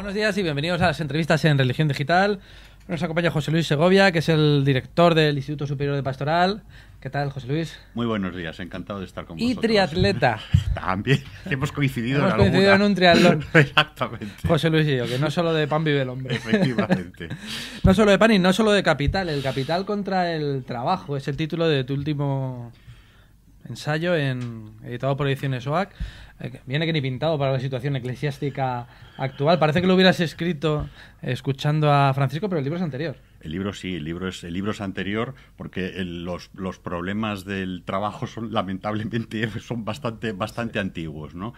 Buenos días y bienvenidos a las entrevistas en Religión Digital. Nos acompaña José Luis Segovia, que es el director del Instituto Superior de Pastoral. ¿Qué tal, José Luis? Muy buenos días, encantado de estar con vosotros. Y triatleta. También, hemos coincidido hemos en coincidido en un triatlón. Exactamente. José Luis y yo, que no solo de pan vive el hombre. Efectivamente. no solo de pan y no solo de capital. El capital contra el trabajo es el título de tu último ensayo en, editado por Ediciones OAC. Viene que ni pintado para la situación eclesiástica actual. Parece que lo hubieras escrito escuchando a Francisco, pero el libro es anterior. El libro sí, el libro es, el libro anterior porque los, problemas del trabajo son lamentablemente son bastante, bastante antiguos. ¿no?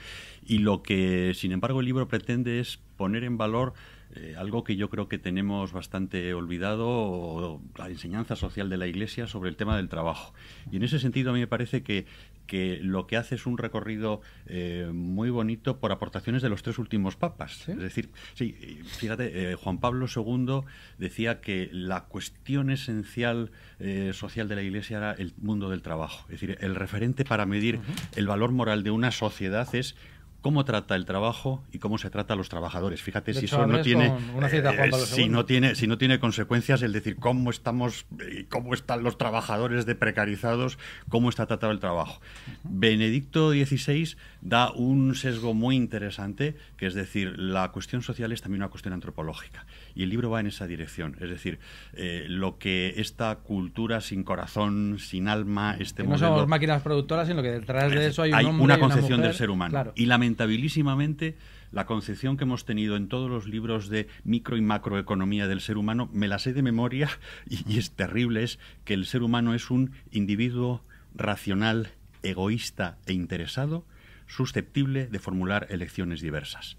Y lo que, sin embargo, el libro pretende es poner en valor eh, algo que yo creo que tenemos bastante olvidado, la enseñanza social de la Iglesia sobre el tema del trabajo. Y en ese sentido a mí me parece que que lo que hace es un recorrido eh, muy bonito por aportaciones de los tres últimos papas. Es decir, sí, fíjate, eh, Juan Pablo II decía que la cuestión esencial eh, social de la Iglesia era el mundo del trabajo. Es decir, el referente para medir el valor moral de una sociedad es cómo trata el trabajo y cómo se trata a los trabajadores. Fíjate si eso eh, no tiene, si no tiene, consecuencias el decir cómo estamos, eh, cómo están los trabajadores de precarizados, cómo está tratado el trabajo. Benedicto XVI da un sesgo muy interesante, que es decir, la cuestión social es también una cuestión antropológica y el libro va en esa dirección, es decir, eh, lo que esta cultura sin corazón, sin alma, este mundo... no somos máquinas productoras, sino que detrás de eso hay, una concepción del ser humano y la lamentabilísimamente, la concepción que hemos tenido en todos los libros de micro y macroeconomía del ser humano, me la sé de memoria y es terrible, es que el ser humano es un individuo racional, egoísta e interesado, susceptible de formular elecciones diversas.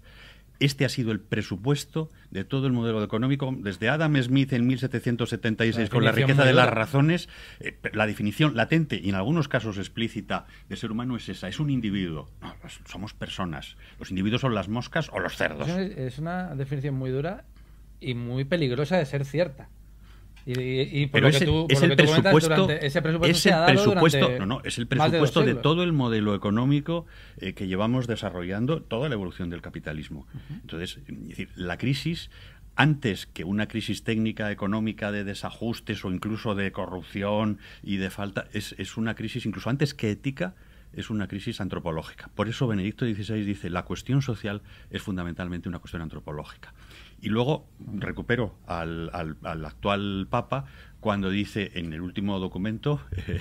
Este ha sido el presupuesto de todo el modelo económico, desde Adam Smith en 1776, con la riqueza de las razones, eh, la definición latente y en algunos casos explícita de ser humano es esa, es un individuo. No, somos personas. Los individuos son las moscas o los cerdos. Es una definición muy dura y muy peligrosa de ser cierta. Pero es el, presupuesto, ese presupuesto, es el presupuesto no, no, es el presupuesto de, todo el modelo económico eh, que llevamos desarrollando toda la evolución del capitalismo. Entonces, la crisis antes que una crisis técnica, económica, de desajustes o incluso de corrupción y de falta, es, es una crisis incluso antes que ética, es una crisis antropológica. Por eso Benedicto XVI dice, la cuestión social es fundamentalmente una cuestión antropológica. Y luego recupero al, actual Papa cuando dice en el último documento, eh,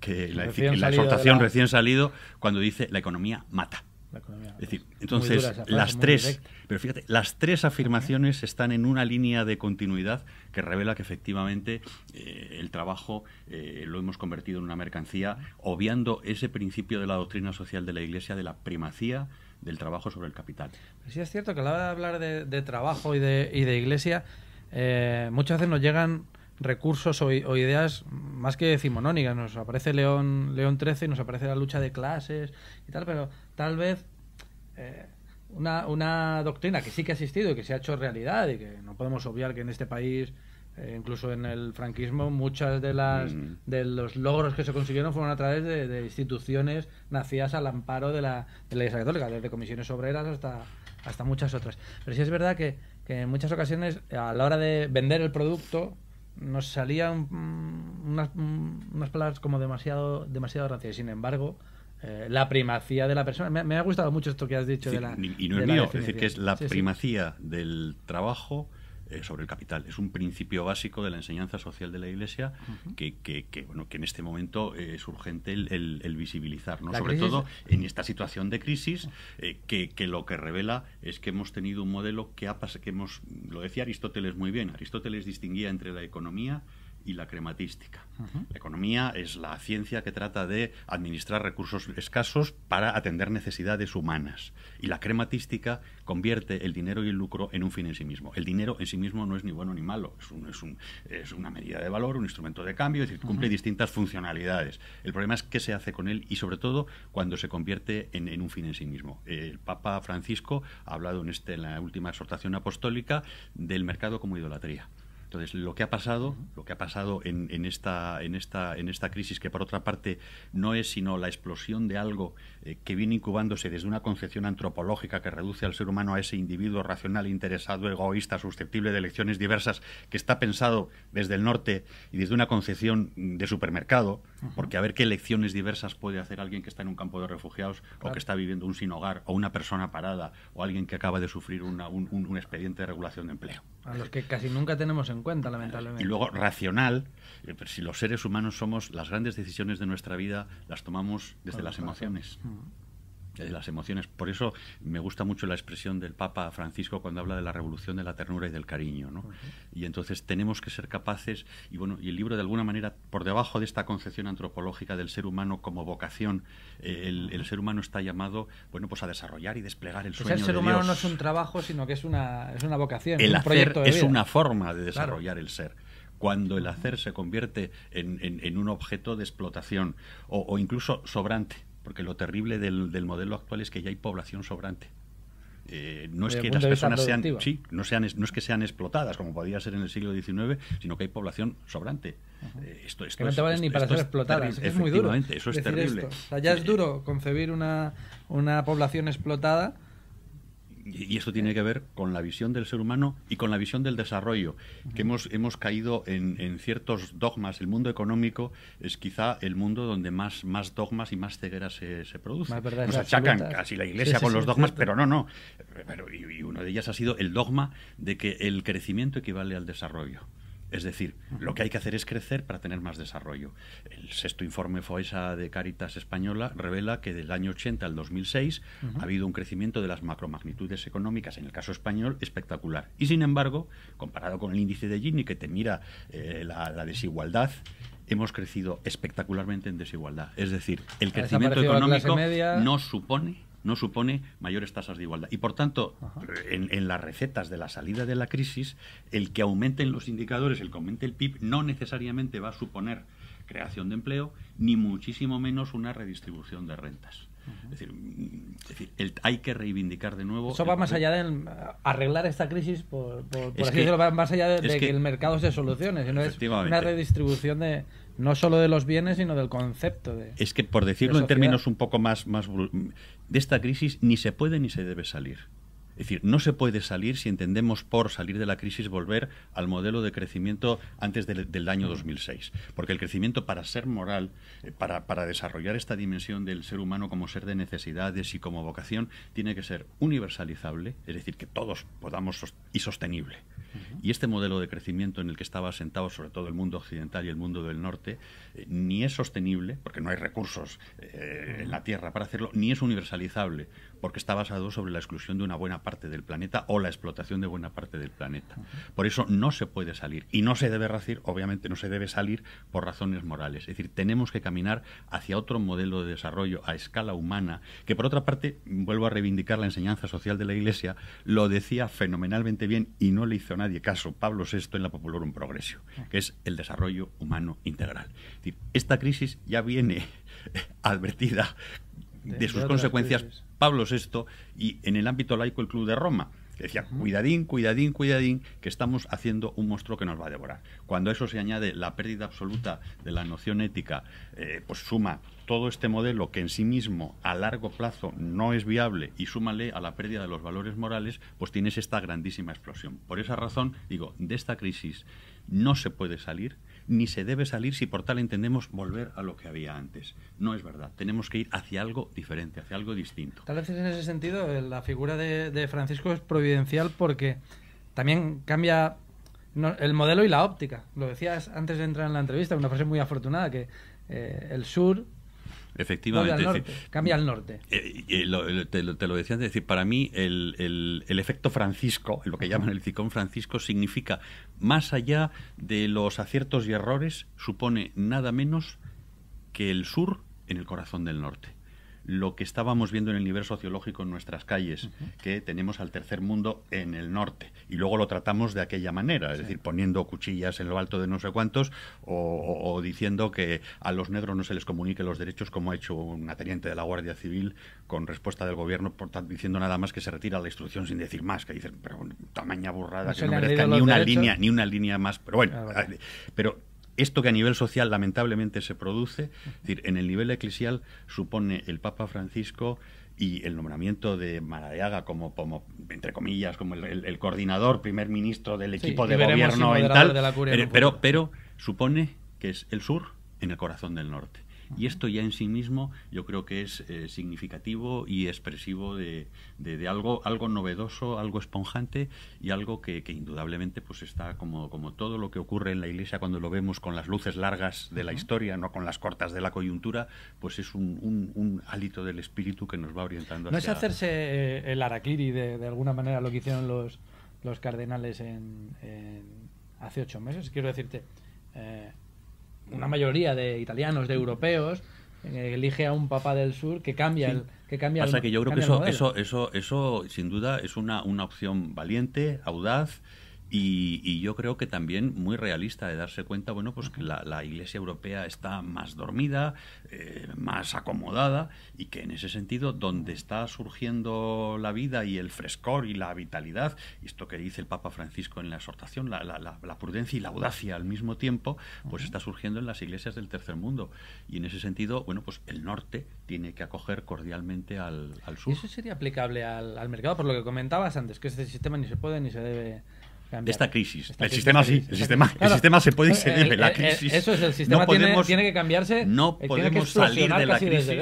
que la, en la exhortación recién salido, cuando dice la economía mata. es decir, entonces las tres, pero fíjate, las tres afirmaciones están en una línea de continuidad que revela que efectivamente eh, el trabajo eh, lo hemos convertido en una mercancía, obviando ese principio de la doctrina social de la Iglesia de la primacía del trabajo sobre el capital. Sí es cierto que a la hora de hablar de, trabajo y de, iglesia, eh, muchas veces nos llegan recursos o, ideas más que decimonónicas. Nos aparece León, León XIII y nos aparece la lucha de clases y tal, pero tal vez eh, una, una doctrina que sí que ha existido y que se ha hecho realidad y que no podemos obviar que en este país eh, incluso en el franquismo, muchas de las mm. de los logros que se consiguieron fueron a través de, instituciones nacidas al amparo de la, de la Iglesia Católica, desde comisiones obreras hasta, hasta muchas otras. Pero sí es verdad que, en muchas ocasiones, a la hora de vender el producto, nos salían mm, mm, unas, palabras como demasiado, demasiado rancias. Sin embargo, eh, la primacía de la persona. Me, ha gustado mucho esto que has dicho de la. Y no es mío, decir, que es la primacía del trabajo eh, sobre el capital. Es un principio básico de la enseñanza social de la Iglesia que, que, bueno, que en este momento eh, es urgente el, visibilizar, ¿no? sobre todo en esta situación de crisis, eh, que, lo que revela es que hemos tenido un modelo que, ha, que hemos, lo decía Aristóteles muy bien, Aristóteles distinguía entre la economía, y la crematística. La economía es la ciencia que trata de administrar recursos escasos para atender necesidades humanas. Y la crematística convierte el dinero y el lucro en un fin en sí mismo. El dinero en sí mismo no es ni bueno ni malo, es, una medida de valor, un instrumento de cambio, es decir, cumple distintas funcionalidades. El problema es qué se hace con él y sobre todo cuando se convierte en, en un fin en sí mismo. El Papa Francisco ha hablado en, este, en la última exhortación apostólica del mercado como idolatría. Entonces, lo que ha pasado, lo que ha pasado en, esta, en, esta, en esta crisis, que por otra parte no es sino la explosión de algo eh, que viene incubándose desde una concepción antropológica que reduce al ser humano a ese individuo racional, interesado, egoísta, susceptible de elecciones diversas, que está pensado desde el norte y desde una concepción de supermercado, porque a ver qué elecciones diversas puede hacer alguien que está en un campo de refugiados o que está viviendo un sin hogar o una persona parada o alguien que acaba de sufrir un, un expediente de regulación de empleo. A los que casi nunca tenemos en cuenta, eh, lamentablemente. Y luego, racional, eh, pero si los seres humanos somos, las grandes decisiones de nuestra vida las tomamos desde las emociones. Mm de las emociones. Por eso me gusta mucho la expresión del Papa Francisco cuando habla de la revolución de la ternura y del cariño. ¿no? Y entonces tenemos que ser capaces, y bueno, y el libro de alguna manera, por debajo de esta concepción antropológica del ser humano como vocación, eh, el, ser humano está llamado, bueno, pues a desarrollar y desplegar el sueño. El ser humano no es un trabajo, sino que es una, es una vocación. El hacer proyecto es una forma de desarrollar el ser cuando el hacer se convierte en, un objeto de explotación o incluso sobrante porque lo terrible del, modelo actual es que ya hay población sobrante. Eh, no es que las personas sean, sí, no sean, no es que sean explotadas como podía ser en el siglo XIX, sino que hay población sobrante. Eh, esto, es que no te valen ni para ser explotadas. Es, muy duro. Eso es terrible. ya es duro concebir una, una población explotada y, eso tiene que ver con la visión del ser humano y con la visión del desarrollo, que hemos, hemos caído en, ciertos dogmas. El mundo económico es quizá el mundo donde más, más dogmas y más cegueras se, se producen. Nos achacan casi la iglesia con los dogmas, pero no, no. y, uno de ellas ha sido el dogma de que el crecimiento equivale al desarrollo. Es decir, lo que hay que hacer es crecer para tener más desarrollo. El sexto informe FOESA de Caritas Española revela que del año 80 al 2006 ha habido un crecimiento de las macromagnitudes económicas, en el caso español, espectacular. Y sin embargo, comparado con el índice de Gini que te mira eh, la, la desigualdad, hemos crecido espectacularmente en desigualdad. Es decir, el crecimiento económico no supone no supone mayores tasas de igualdad. Y por tanto, en, las recetas de la salida de la crisis, el que aumenten los indicadores, el que aumente el PIB, no necesariamente va a suponer creación de empleo, ni muchísimo menos una redistribución de rentas. Es decir, hay que reivindicar de nuevo. Eso va más allá de arreglar esta crisis, por, más allá de, que, el mercado se solucione, sino es una redistribución de, no solo de los bienes, sino del concepto de. Es que, por decirlo en términos un poco más, más. De esta crisis ni se puede ni se debe salir. Es decir, no se puede salir si entendemos por salir de la crisis volver al modelo de crecimiento antes del, año 2006. Porque el crecimiento para ser moral, eh, para, desarrollar esta dimensión del ser humano como ser de necesidades y como vocación, tiene que ser universalizable, es decir, que todos podamos y sostenible. Y este modelo de crecimiento en el que estaba asentado, sobre todo el mundo occidental y el mundo del norte, eh, ni es sostenible, porque no hay recursos eh, en la Tierra para hacerlo, ni es universalizable, porque está basado sobre la exclusión de una buena parte del planeta o la explotación de buena parte del planeta. Por eso no se puede salir y no se debe racir, obviamente no se debe salir por razones morales. Es decir, tenemos que caminar hacia otro modelo de desarrollo a escala humana, que por otra parte, vuelvo a reivindicar la enseñanza social de la Iglesia, lo decía fenomenalmente bien y no le hizo nadie caso Pablo VI en la Populorum Progreso, que es el desarrollo humano integral. Es decir, esta crisis ya viene advertida de sus consecuencias Pablo esto, y en el ámbito laico el Club de Roma. decía, cuidadín, cuidadín, cuidadín, que estamos haciendo un monstruo que nos va a devorar. Cuando a eso se añade la pérdida absoluta de la noción ética, eh, pues suma todo este modelo que en sí mismo a largo plazo no es viable y súmale a la pérdida de los valores morales, pues tienes esta grandísima explosión. Por esa razón, digo, de esta crisis no se puede salir ni se debe salir si por tal entendemos volver a lo que había antes. No es verdad, tenemos que ir hacia algo diferente, hacia algo distinto. Tal vez en ese sentido eh, la figura de, Francisco es providencial porque también cambia el modelo y la óptica. Lo decías antes de entrar en la entrevista, una frase muy afortunada, que eh, el sur Efectivamente. cambia al norte. Eh, te, lo, decía antes, decir, para mí el, efecto Francisco, lo que llaman el cicón Francisco, significa más allá de los aciertos y errores, supone nada menos que el sur en el corazón del norte lo que estábamos viendo en el nivel sociológico en nuestras calles, que tenemos al tercer mundo en el norte, y luego lo tratamos de aquella manera, es decir, poniendo cuchillas en lo alto de no sé cuántos, o, diciendo que a los negros no se les comunique los derechos, como ha hecho una teniente de la Guardia Civil con respuesta del gobierno, por, diciendo nada más que se retira la instrucción sin decir más, que dicen, pero tamaña burrada, que no merezca ni una línea, ni una línea más, pero bueno, ah, pero esto que a nivel social lamentablemente se produce, es decir, en el nivel eclesial supone el Papa Francisco y el nombramiento de Maradeaga como, entre comillas, como el, coordinador, primer ministro del equipo de gobierno en tal, pero, pero supone que es el sur en el corazón del norte. Y esto ya en sí mismo yo creo que es eh, significativo y expresivo de, de, algo, algo novedoso, algo esponjante y algo que, indudablemente pues está como, como todo lo que ocurre en la iglesia cuando lo vemos con las luces largas de la historia, no con las cortas de la coyuntura, pues es un, un, un hálito del espíritu que nos va orientando. No es hacerse eh, el araquiri de, de alguna manera lo que hicieron los, los cardenales en, hace ocho meses. Quiero decirte, eh, una mayoría de italianos, de europeos, eh, elige a un papá del sur que cambia el que cambia pasa que yo creo que eso, eso eso eso sin duda es una, una opción valiente audaz y, yo creo que también muy realista de darse cuenta, bueno, pues que la, Iglesia Europea está más dormida, eh, más acomodada y que en ese sentido donde está surgiendo la vida y el frescor y la vitalidad, esto que dice el Papa Francisco en la exhortación, la, prudencia y la audacia al mismo tiempo, pues está surgiendo en las iglesias del tercer mundo. Y en ese sentido, bueno, pues el norte tiene que acoger cordialmente al, sur. Eso sería aplicable al, al mercado, por lo que comentabas antes, que este sistema ni se puede ni se debe de Esta crisis. el sistema sí, el ¿eh? sistema, el sistema se puede y eh, se la eh, crisis. Eso es, el sistema tiene, que cambiarse. No podemos salir de la crisis.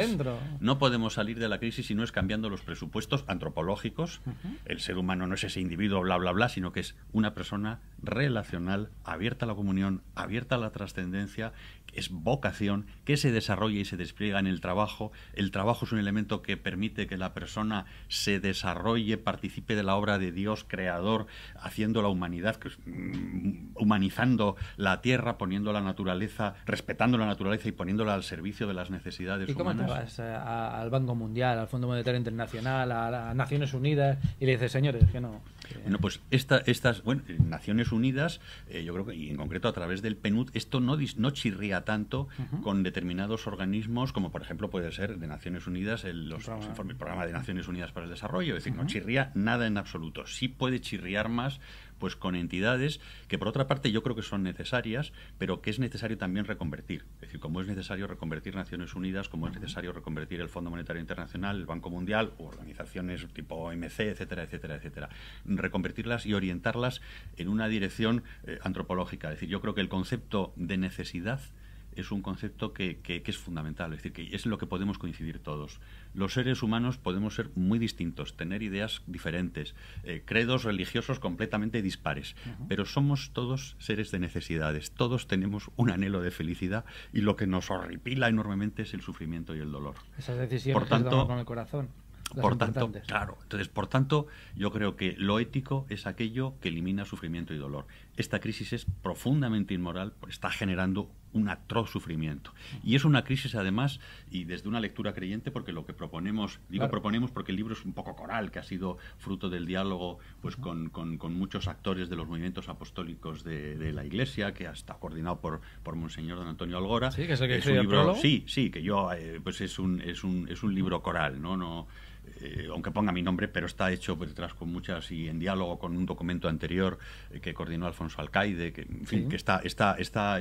No podemos salir de la crisis si no es cambiando los presupuestos antropológicos. El ser humano no es ese individuo, bla, bla, bla, sino que es una persona relacional, abierta a la comunión, abierta a la trascendencia es vocación que se desarrolla y se despliega en el trabajo. El trabajo es un elemento que permite que la persona se desarrolle, participe de la obra de Dios creador, haciendo la humanidad, mm, humanizando la tierra, poniendo la naturaleza, respetando la naturaleza y poniéndola al servicio de las necesidades humanas. ¿Y cómo vas eh, al Banco Mundial, al Fondo Monetario Internacional, a, las Naciones Unidas y le dices, señores, que no, bueno, pues esta, estas, bueno, eh, Naciones Unidas, eh, yo creo que, y en concreto a través del PNUD, esto no, no chirría tanto con determinados organismos, como por ejemplo puede ser de Naciones Unidas el, los, programa. el programa de Naciones Unidas para el Desarrollo, es decir, no chirría nada en absoluto. Sí puede chirriar más pues con entidades que por otra parte yo creo que son necesarias, pero que es necesario también reconvertir. Es decir, como es necesario reconvertir Naciones Unidas, como es necesario reconvertir el Fondo Monetario Internacional, el Banco Mundial, u organizaciones tipo OMC, etcétera, etcétera, etcétera. Reconvertirlas y orientarlas en una dirección eh, antropológica. Es decir, yo creo que el concepto de necesidad es un concepto que, es fundamental, es decir, que es lo que podemos coincidir todos. Los seres humanos podemos ser muy distintos, tener ideas diferentes, eh, credos religiosos completamente dispares, pero somos todos seres de necesidades, todos tenemos un anhelo de felicidad y lo que nos horripila enormemente es el sufrimiento y el dolor. Esas decisiones Por tanto, con el corazón. por tanto, claro. Entonces, por tanto, yo creo que lo ético es aquello que elimina sufrimiento y dolor. Esta crisis es profundamente inmoral, está generando un atroz sufrimiento. Y es una crisis, además, y desde una lectura creyente, porque lo que proponemos, digo proponemos porque el libro es un poco coral, que ha sido fruto del diálogo pues, con, con, muchos actores de los movimientos apostólicos de, la Iglesia, que hasta coordinado por, por Monseñor don Antonio Algora. Sí, que es que un libro, Sí, sí, que yo, eh, pues es un, es, un, es un libro coral, ¿no? no eh, aunque ponga mi nombre, pero está hecho por pues, detrás con muchas y en diálogo con un documento anterior eh, que coordinó Alfonso Alcaide, que, en fin, que está, está, está,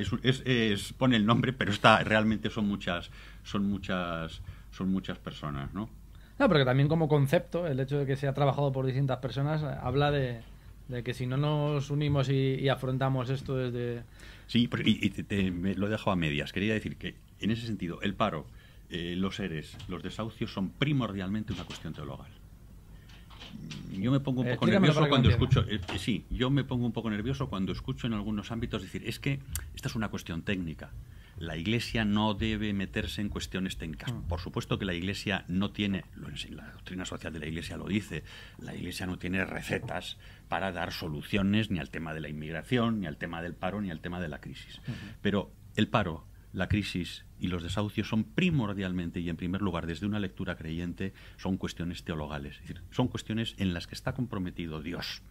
pone el nombre, pero está, realmente son muchas, son muchas, son muchas personas, ¿no? porque también como concepto, el hecho de que se ha trabajado por distintas personas habla de, que si no nos unimos y, afrontamos esto desde... Sí, y, lo he dejado a medias. Quería decir que, en ese sentido, el paro eh, los seres, los desahucios son primordialmente una cuestión teológica. Yo me pongo un poco nervioso cuando escucho, eh, eh, sí, yo me pongo un poco nervioso cuando escucho en algunos ámbitos decir, es que esta es una cuestión técnica. La Iglesia no debe meterse en cuestiones técnicas. Ah. Por supuesto que la Iglesia no tiene, la doctrina social de la Iglesia lo dice, la Iglesia no tiene recetas para dar soluciones ni al tema de la inmigración, ni al tema del paro, ni al tema de la crisis. Pero el paro, la crisis, y los desahucios son primordialmente y en primer lugar desde una lectura creyente son cuestiones teologales, es decir, son cuestiones en las que está comprometido Dios.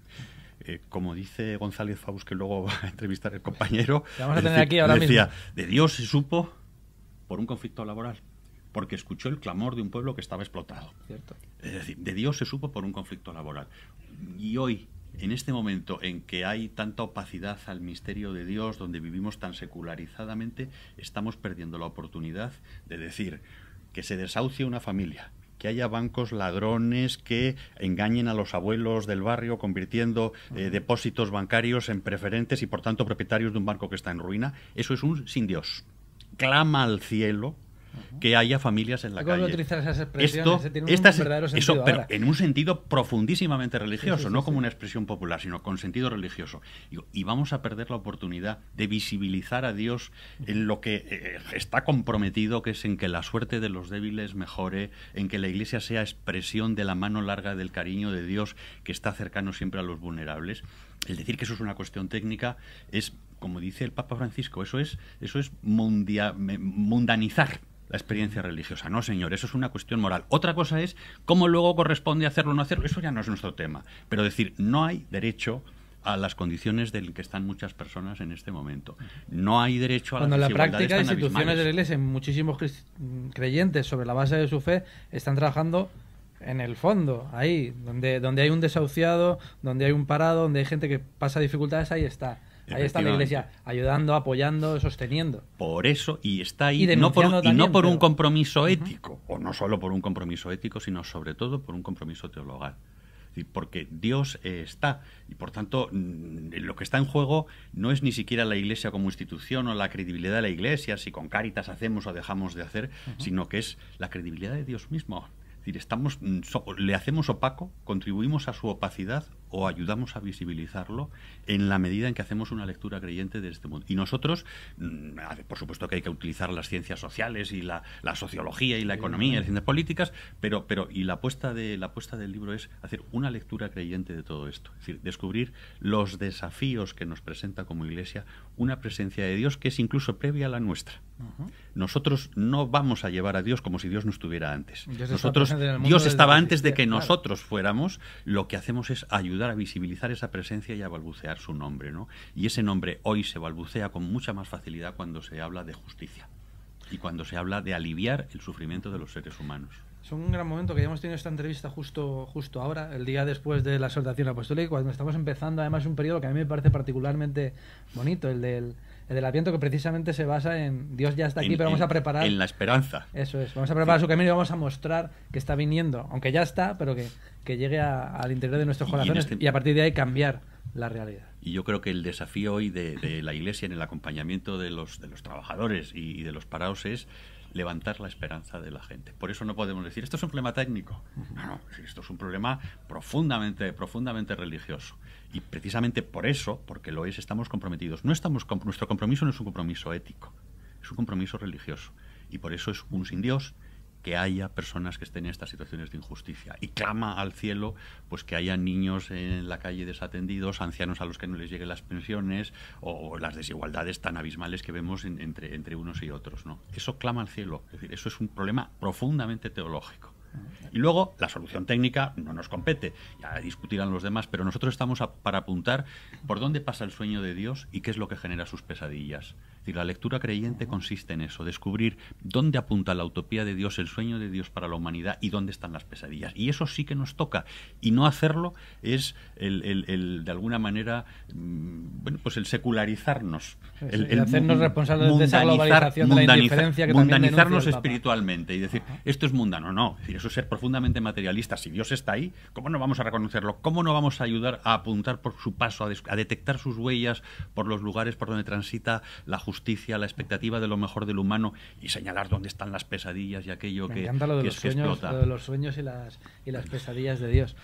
Eh, como dice González Faust, que luego va a entrevistar el compañero, vamos a tener aquí ahora decía, de Dios se supo por un conflicto laboral, porque escuchó el clamor de un pueblo que estaba explotado. Cierto. Es decir, de Dios se supo por un conflicto laboral. Y hoy en este momento en que hay tanta opacidad al misterio de Dios, donde vivimos tan secularizadamente, estamos perdiendo la oportunidad de decir que se desahucie una familia, que haya bancos ladrones que engañen a los abuelos del barrio convirtiendo eh, depósitos bancarios en preferentes y por tanto propietarios de un banco que está en ruina, eso es un sin Dios. Clama al cielo que haya familias en la calle. Esas Esto, es, eso, pero en un sentido profundísimamente religioso, no como una expresión popular, sino con sentido religioso. Y vamos a perder la oportunidad de visibilizar a Dios en lo que eh, eh, está comprometido, que es en que la suerte de los débiles mejore, en que la Iglesia sea expresión de la mano larga del cariño de Dios que está cercano siempre a los vulnerables. El decir que eso es una cuestión técnica es, como dice el Papa Francisco, eso es, eso es mundanizar la experiencia religiosa. No, señor, eso es una cuestión moral. Otra cosa es cómo luego corresponde hacerlo o no hacerlo. Eso ya no es nuestro tema. Pero decir, no hay derecho a las condiciones del que están muchas personas en este momento. No hay derecho a la Cuando la práctica de instituciones de la Iglesia, muchísimos mm, creyentes sobre la base de su fe están trabajando en el fondo, ahí, donde, donde hay un desahuciado, donde hay un parado, donde hay gente que pasa dificultades, ahí está. Ahí está la Iglesia, ayudando, apoyando, sosteniendo. Por eso, y está ahí, y no por, un compromiso ético, o no solo por un compromiso ético, sino sobre todo por un compromiso teologal. Porque Dios eh, está, y por tanto mm, lo que está en juego no es ni siquiera la Iglesia como institución o la credibilidad de la Iglesia, si con Caritas hacemos o dejamos de hacer, sino que es la credibilidad de Dios mismo. decir, estamos, mm, le hacemos opaco, contribuimos a su opacidad o ayudamos a visibilizarlo en la medida en que hacemos una lectura creyente de este mundo. Y nosotros, mm, por supuesto que hay que utilizar las ciencias sociales y la, sociología y la economía, y las ciencias políticas, pero, pero y la apuesta, de, la apuesta del libro es hacer una lectura creyente de todo esto, es decir, descubrir los desafíos que nos presenta como Iglesia una presencia de Dios que es incluso previa a la nuestra. Nosotros no vamos a llevar a Dios como si Dios no estuviera antes. Dios estaba antes de que nosotros fuéramos. Lo que hacemos es ayudar a visibilizar esa presencia y a balbucear su nombre. ¿no? Y ese nombre hoy se balbucea con mucha más facilidad cuando se habla de justicia y cuando se habla de aliviar el sufrimiento de los seres humanos. Es un gran momento que ya hemos tenido esta entrevista justo, justo ahora, el día después de la exaltación apostólica, cuando estamos empezando además un periodo que a mí me parece particularmente bonito, el del el del aviento que precisamente se basa en Dios ya está aquí, pero vamos a preparar. En la esperanza. Eso es, vamos a preparar su camino y vamos a mostrar que está viniendo, aunque ya está, pero que, llegue al interior de nuestros corazones este y, a partir de ahí cambiar la realidad. Y yo creo que el desafío hoy de, la Iglesia en el acompañamiento de los, de los trabajadores y de los parados es levantar la esperanza de la gente. Por eso no podemos decir, esto es un problema técnico. No, no, esto es un problema profundamente, profundamente religioso. Y precisamente por eso, porque lo es, estamos comprometidos. No estamos, nuestro compromiso no es un compromiso ético, es un compromiso religioso. Y por eso es un sin Dios, que haya personas que estén en estas situaciones de injusticia y clama al cielo pues que haya niños en la calle desatendidos, ancianos a los que no les lleguen las pensiones o las desigualdades tan abismales que vemos entre, entre unos y otros. ¿no? Eso clama al cielo, es decir, eso es un problema profundamente teológico. Y luego, la solución técnica no nos compete, ya discutirán los demás, pero nosotros estamos para apuntar por dónde pasa el sueño de Dios y qué es lo que genera sus pesadillas la lectura creyente consiste en eso, descubrir dónde apunta la utopía de Dios, el sueño de Dios para la humanidad y dónde están las pesadillas. Y eso sí que nos toca. Y no hacerlo es el, de alguna manera, mm, bueno, pues el secularizarnos. el, hacernos responsables de esa globalización de la indiferencia que Mundanizarnos espiritualmente y decir, esto es mundano. No, eso es ser profundamente materialista. Si Dios está ahí, ¿cómo no vamos a reconocerlo? ¿Cómo no vamos a ayudar a apuntar por su paso, a detectar sus huellas por los lugares por donde transita la justicia? la expectativa de lo mejor del humano y señalar dónde están las pesadillas y aquello que, Lo de los sueños y las, y las pesadillas de Dios.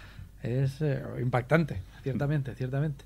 Es eh, impactante, ciertamente, ciertamente.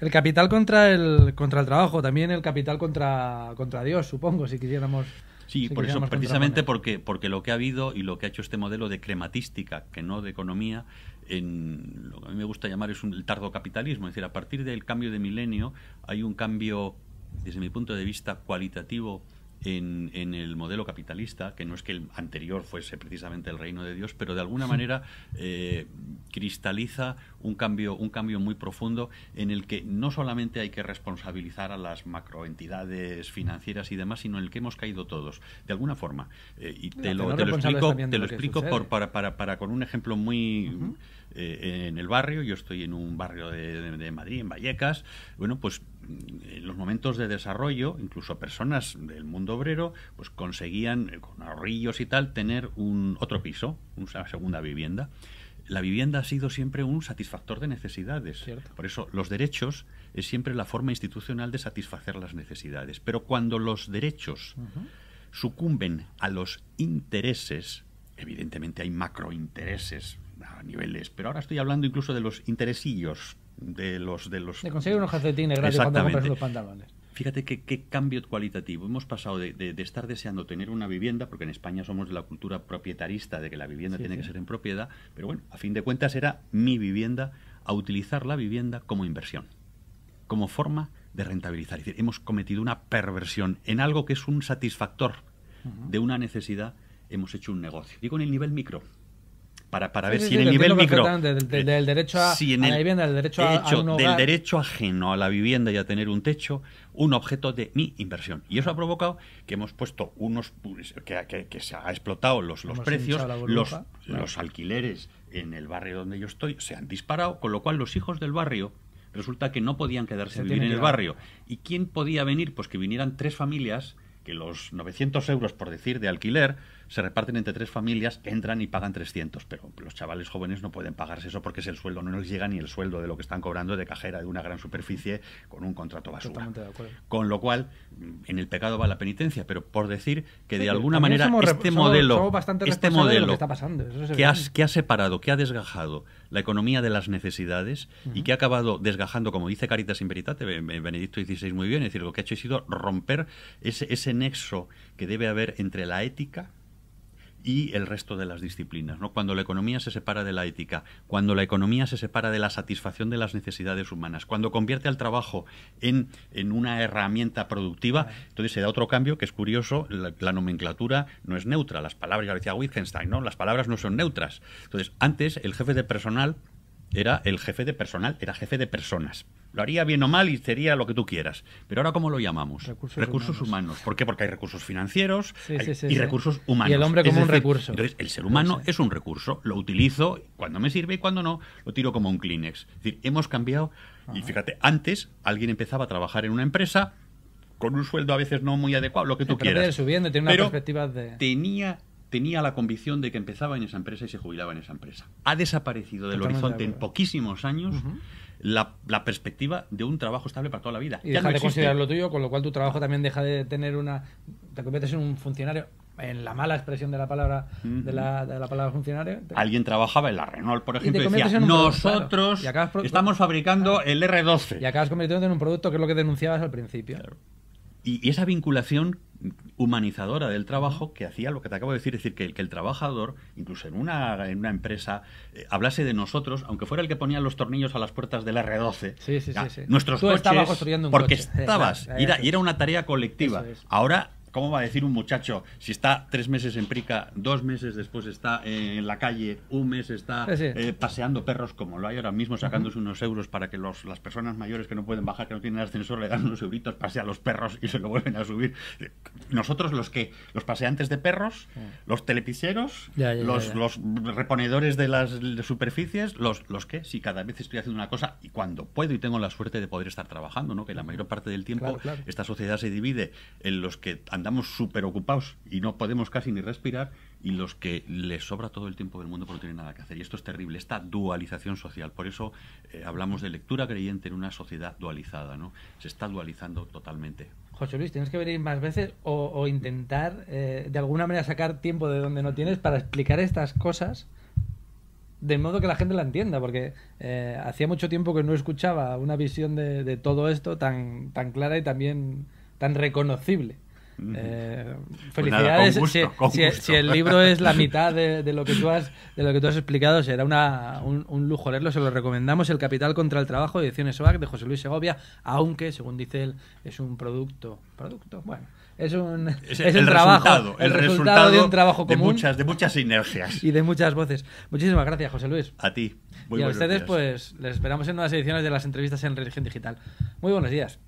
El capital contra el, contra el trabajo, también el capital contra, contra Dios, supongo, si quisiéramos Sí, por eso, precisamente porque, porque lo que ha habido y lo que ha hecho este modelo de crematística, que no de economía, en lo que a mí me gusta llamar es un, el tardo capitalismo. Es decir, a partir del cambio de milenio hay un cambio desde mi punto de vista cualitativo en, el modelo capitalista, que no es que el anterior fuese precisamente el reino de Dios, pero de alguna manera eh, cristaliza un cambio, un cambio muy profundo en el que no solamente hay que responsabilizar a las macroentidades financieras y demás, sino en el que hemos caído todos, de alguna forma. Eh, y te, lo, te, lo, explico, te lo explico por, para, para, con un ejemplo muy... Eh, en el barrio, yo estoy en un barrio de, de Madrid, en Vallecas, bueno, pues en los momentos de desarrollo, incluso personas del mundo obrero, pues conseguían eh, con ahorrillos y tal tener un otro piso, una segunda vivienda. La vivienda ha sido siempre un satisfactor de necesidades. Por eso los derechos es siempre la forma institucional de satisfacer las necesidades. Pero cuando los derechos sucumben a los intereses, evidentemente hay macrointereses a niveles, pero ahora estoy hablando incluso de los interesillos de los... De, los, de conseguir unos calcetines gratis cuando compras los pantalones. Fíjate qué cambio cualitativo. Hemos pasado de, estar deseando tener una vivienda, porque en España somos de la cultura propietarista de que la vivienda tiene que ser en propiedad, pero bueno, a fin de cuentas era mi vivienda, a utilizar la vivienda como inversión, como forma de rentabilizar. Es decir, hemos cometido una perversión en algo que es un satisfactor de una necesidad, hemos hecho un negocio. Digo en el nivel micro, para, para ver si en el nivel micro... Eh, del, derecho a, la vivienda, derecho Del derecho ajeno a la vivienda y a tener un techo, un objeto de mi inversión. Y eso ha provocado que hemos puesto unos... Pues, que, se ha explotado los, los precios, los, alquileres en el barrio donde yo estoy se han disparado, con lo cual los hijos del barrio resulta que no podían quedarse a vivir en el barrio. ¿Y quién podía venir? Pues que vinieran tres familias que los 900 euros, por decir, de alquiler se reparten entre tres familias, entran y pagan 300, pero los chavales jóvenes no pueden pagarse eso porque es el sueldo, no les llega ni el sueldo de lo que están cobrando de cajera de una gran superficie con un contrato basura. con lo cual, en el pecado va la penitencia, pero por decir que de alguna manera este modelo, este modelo que, está que, ha, separado, que ha desgajado la economía de las necesidades y que ha acabado desgajando, como dice Caritas in Veritate, eh, eh, Benedicto XVI muy bien, es decir, lo que ha hecho ha sido romper ese, ese nexo que debe haber entre la ética y el resto de las disciplinas. ¿no? Cuando la economía se separa de la ética, cuando la economía se separa de la satisfacción de las necesidades humanas, cuando convierte al trabajo en, una herramienta productiva, entonces se da otro cambio que es curioso, la, nomenclatura no es neutra, las palabras, ya decía Wittgenstein, ¿no? las palabras no son neutras. Entonces, antes el jefe de personal era el jefe de personal, era jefe de personas. Lo haría bien o mal y sería lo que tú quieras. Pero ahora, ¿cómo lo llamamos? Recursos, humanos. ¿Por qué? Porque hay recursos financieros y recursos humanos. Y el hombre como un recurso. Entonces, el ser humano es un recurso. Lo utilizo cuando me sirve y cuando no, lo tiro como un Kleenex. Es decir, hemos cambiado. Y fíjate, antes alguien empezaba a trabajar en una empresa con un sueldo a veces no muy adecuado, lo que tú quieras. Subiendo, tiene una perspectiva de... tenía tenía la convicción de que empezaba en esa empresa y se jubilaba en esa empresa. Ha desaparecido del horizonte en poquísimos años la, perspectiva de un trabajo estable para toda la vida. Y ya deja de considerar lo tuyo, con lo cual tu trabajo también deja de tener una... te conviertes en un funcionario en la mala expresión de la palabra de la, palabra funcionario. Alguien trabajaba en la Renault, por ejemplo, y, decía, nosotros estamos fabricando el R12. Y acabas convirtiéndote en un producto que es lo que denunciabas al principio. y, esa vinculación humanizadora del trabajo que hacía lo que te acabo de decir, es decir, que, que el trabajador, incluso en una, en una empresa, eh, hablase de nosotros, aunque fuera el que ponía los tornillos a las puertas del R12. Sí, sí, nuestros Tú porque estabas, y era, una tarea colectiva. Ahora ¿Cómo va a decir un muchacho si está tres meses en Prica, dos meses después está en la calle, un mes está eh, paseando perros como lo hay ahora mismo, sacándose unos euros para que las personas mayores que no pueden bajar, que no tienen ascensor, le dan unos euritos, pasea a los perros y se lo vuelven a subir? Nosotros los que, los paseantes de perros, los telepiseros, los, reponedores de las superficies, los, los que, si cada vez estoy haciendo una cosa y cuando puedo y tengo la suerte de poder estar trabajando, ¿no? que la mayor parte del tiempo esta sociedad se divide en los que han andamos súper ocupados y no podemos casi ni respirar y los que les sobra todo el tiempo del mundo porque no tienen nada que hacer. Y esto es terrible, esta dualización social. Por eso eh, hablamos de lectura creyente en una sociedad dualizada, ¿no? Se está dualizando totalmente. José Luis, tienes que venir más veces o, intentar eh, de alguna manera sacar tiempo de donde no tienes para explicar estas cosas de modo que la gente la entienda, porque eh, hacía mucho tiempo que no escuchaba una visión de, todo esto tan, tan clara y también tan reconocible. Eh, pues felicidades. si, el libro es la mitad de, lo que tú has, de lo que tú has explicado, será un, lujo leerlo. Se lo recomendamos. El Capital contra el Trabajo, ediciones OAC, de José Luis Segovia, aunque, según dice él, es un producto. ¿Producto? Bueno. Es un, es, el, trabajo, resultado, el, resultado, de un trabajo común. De muchas, de muchas sinergias. Y de muchas voces. Muchísimas gracias, José Luis. A ti. y a ustedes, pues, les esperamos en nuevas ediciones de las entrevistas en Religión Digital. Muy buenos días.